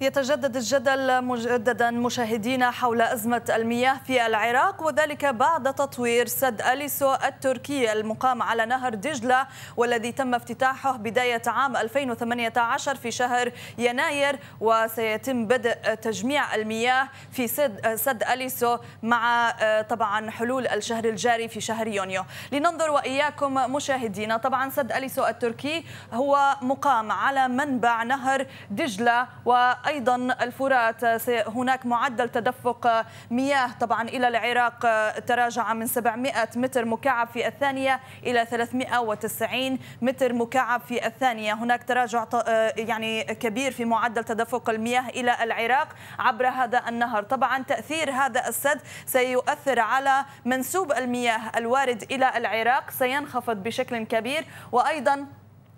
يتجدد الجدل مجددا مشاهدينا حول أزمة المياه في العراق وذلك بعد تطوير سد أليسو التركي المقام على نهر دجلة والذي تم افتتاحه بداية عام 2018 في شهر يناير وسيتم بدء تجميع المياه في سد, سد أليسو مع آه، طبعا حلول الشهر الجاري في شهر يونيو لننظر وإياكم مشاهدينا طبعا سد أليسو التركي هو مقام على منبع نهر دجلة و أيضا الفرات هناك معدل تدفق مياه طبعا إلى العراق تراجع من 700 متر مكعب في الثانية إلى 390 متر مكعب في الثانية هناك تراجع يعني كبير في معدل تدفق المياه إلى العراق عبر هذا النهر طبعا تأثير هذا السد سيؤثر على منسوب المياه الوارد إلى العراق سينخفض بشكل كبير وأيضا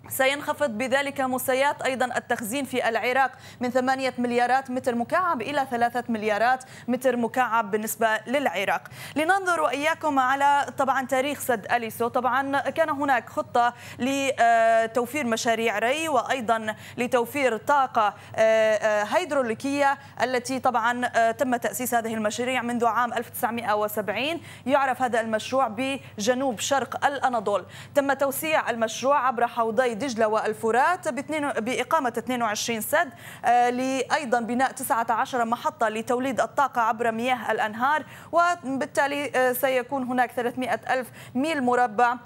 سينخفض بذلك مسيات أيضا التخزين في العراق من 8 مليارات متر مكعب إلى 3 مليارات متر مكعب بالنسبة للعراق لننظر وإياكم على طبعا تاريخ سد أليسو طبعا كان هناك خطة لتوفير مشاريع ري وأيضا لتوفير طاقة آه، آه، هيدروليكية التي طبعا آه، تم تأسيس هذه المشاريع منذ عام 1970 يعرف هذا المشروع بجنوب شرق الأناضول تم توسيع المشروع عبر حوضي دجلة والفرات بإقامة 22 سد آه، لايضا بناء 19 محطة لتوليد الطاقة عبر مياه الأنهار وبالتالي آه، سيكون هناك 300 ألف ميل مربع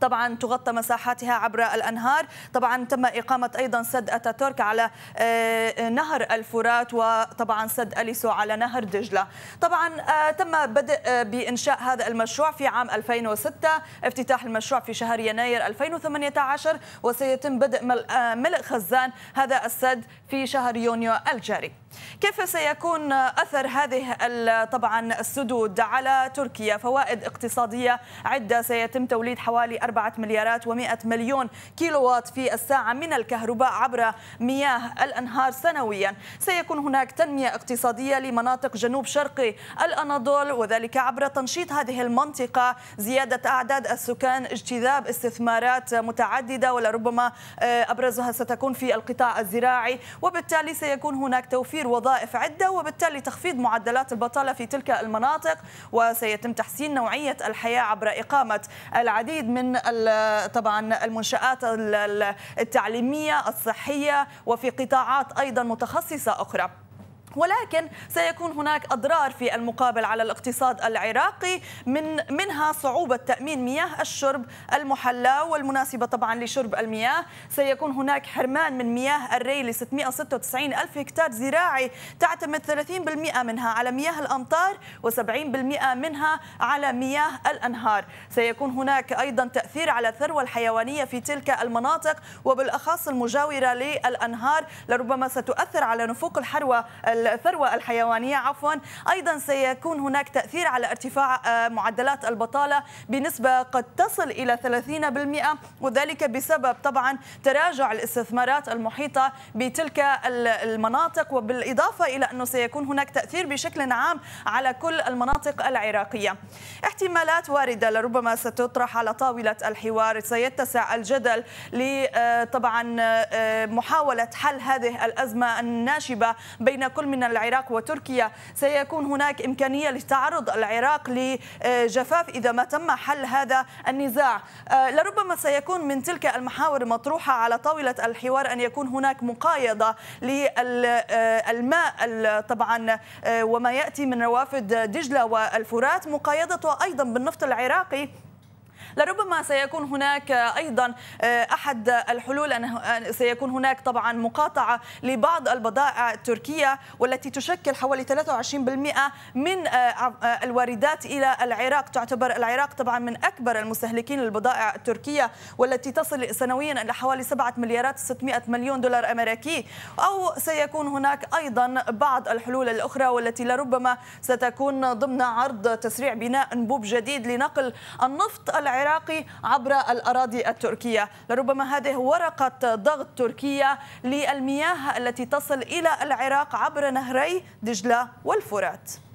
طبعا تغطى مساحاتها عبر الأنهار طبعا تم إقامة أيضا سد أتاتورك على آه، نهر الفرات وطبعا سد أليسو على نهر دجلة طبعا آه، تم بدء آه، بإنشاء هذا المشروع في عام 2006 افتتاح المشروع في شهر يناير 2018 وسيتم بدء ملء خزان هذا السد في شهر يونيو الجاري كيف سيكون أثر هذه طبعا السدود على تركيا فوائد اقتصادية عدة سيتم توليد حوالي 4 مليارات و100 مليون وات في الساعة من الكهرباء عبر مياه الأنهار سنويا سيكون هناك تنمية اقتصادية لمناطق جنوب شرقي الأناضول وذلك عبر تنشيط هذه المنطقة زيادة أعداد السكان اجتذاب استثمارات متعددة ولربما آه، أبرزها ستكون في القطاع الزراعي وبالتالي سيكون هناك توفير توفير وظائف عدة وبالتالي تخفيض معدلات البطالة في تلك المناطق وسيتم تحسين نوعية الحياة عبر إقامة العديد من طبعا المنشآت التعليمية الصحية وفي قطاعات أيضا متخصصة أخرى ولكن سيكون هناك اضرار في المقابل على الاقتصاد العراقي من منها صعوبه تامين مياه الشرب المحلاه والمناسبه طبعا لشرب المياه، سيكون هناك حرمان من مياه الري ل 696 الف هكتار زراعي تعتمد 30% منها على مياه الامطار و70% منها على مياه الانهار، سيكون هناك ايضا تاثير على الثروه الحيوانيه في تلك المناطق وبالاخص المجاوره للانهار لربما ستؤثر على نفوق الحروه الثروة الحيوانية عفوا أيضا سيكون هناك تأثير على ارتفاع آه، معدلات البطالة بنسبة قد تصل إلى 30% وذلك بسبب طبعا تراجع الاستثمارات المحيطة بتلك المناطق وبالإضافة إلى أنه سيكون هناك تأثير بشكل عام على كل المناطق العراقية احتمالات واردة لربما ستطرح على طاولة الحوار سيتسع الجدل لطبعا آه، آه، محاولة حل هذه الأزمة الناشبة بين كل من العراق وتركيا سيكون هناك إمكانية لتعرض العراق لجفاف إذا ما تم حل هذا النزاع آه، لربما سيكون من تلك المحاور المطروحة على طاولة الحوار أن يكون هناك مقايضة للماء آه، طبعا آه، وما يأتي من روافد دجلة والفرات مقايضته أيضا بالنفط العراقي لربما سيكون هناك أيضا آه، أحد الحلول أن آه، سيكون هناك طبعا مقاطعة لبعض البضائع التركية والتي تشكل حوالي 23% من آه، الواردات إلى العراق تعتبر العراق طبعا من أكبر المستهلكين للبضائع التركية والتي تصل سنويا إلى حوالي 7 مليارات 600 مليون دولار أمريكي أو سيكون هناك أيضا بعض الحلول الأخرى والتي لربما ستكون ضمن عرض تسريع بناء انبوب جديد لنقل النفط العراقي العراقي عبر الأراضي التركية لربما هذه ورقة ضغط تركية للمياه التي تصل إلى العراق عبر نهري دجلة والفرات